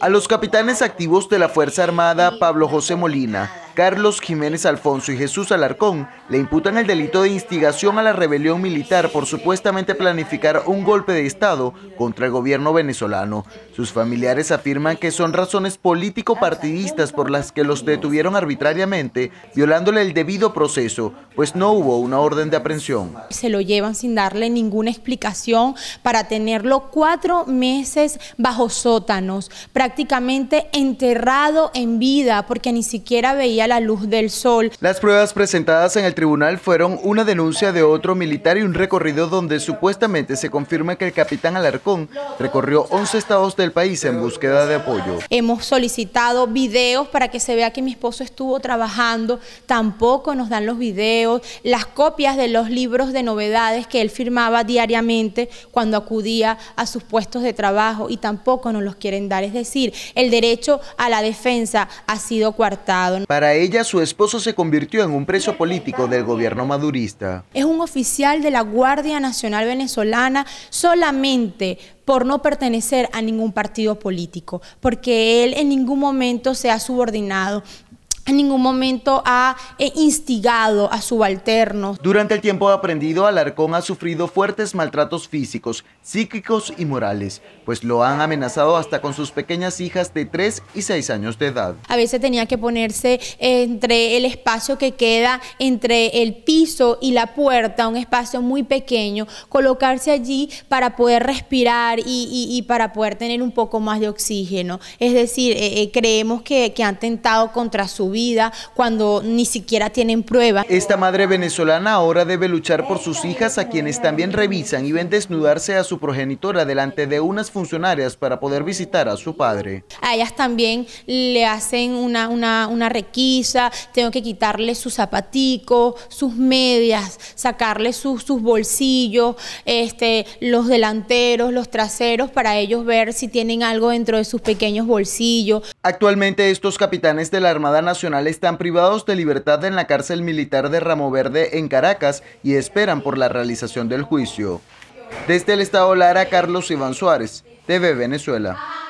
A los capitanes activos de la Fuerza Armada Pablo José Molina, Carlos Jiménez Alfonso y Jesús Alarcón le imputan el delito de instigación a la rebelión militar por supuestamente planificar un golpe de Estado contra el gobierno venezolano. Sus familiares afirman que son razones político-partidistas por las que los detuvieron arbitrariamente, violándole el debido proceso, pues no hubo una orden de aprehensión. Se lo llevan sin darle ninguna explicación para tenerlo cuatro meses bajo sótanos, prácticamente enterrado en vida porque ni siquiera veía la luz del sol. Las pruebas presentadas en el tribunal fueron una denuncia de otro militar y un recorrido donde supuestamente se confirma que el capitán Alarcón recorrió 11 estados del país en búsqueda de apoyo. Hemos solicitado videos para que se vea que mi esposo estuvo trabajando, tampoco nos dan los videos, las copias de los libros de novedades que él firmaba diariamente cuando acudía a sus puestos de trabajo y tampoco nos los quieren dar, es decir, decir, el derecho a la defensa ha sido coartado. Para ella, su esposo se convirtió en un preso político del gobierno madurista. Es un oficial de la Guardia Nacional Venezolana solamente por no pertenecer a ningún partido político, porque él en ningún momento se ha subordinado en ningún momento ha eh, instigado a subalternos. Durante el tiempo aprendido, Alarcón ha sufrido fuertes maltratos físicos, psíquicos y morales, pues lo han amenazado hasta con sus pequeñas hijas de 3 y 6 años de edad. A veces tenía que ponerse entre el espacio que queda entre el piso y la puerta, un espacio muy pequeño, colocarse allí para poder respirar y, para poder tener un poco más de oxígeno. Es decir, eh, eh, creemos que han tentado contra su vida cuando ni siquiera tienen prueba Esta madre venezolana ahora debe luchar por sus hijas a quienes también revisan y ven desnudarse a su progenitora delante de unas funcionarias para poder visitar a su padre. A ellas también le hacen una, una, requisa, tengo que quitarle sus zapaticos, sus medias, sacarle sus, sus bolsillos, este, los delanteros, los traseros, para ellos ver si tienen algo dentro de sus pequeños bolsillos. Actualmente estos capitanes de la Armada Nacional están privados de libertad en la cárcel militar de Ramo Verde en Caracas y esperan por la realización del juicio. Desde el Estado Lara, Carlos Iván Suárez, TV Venezuela.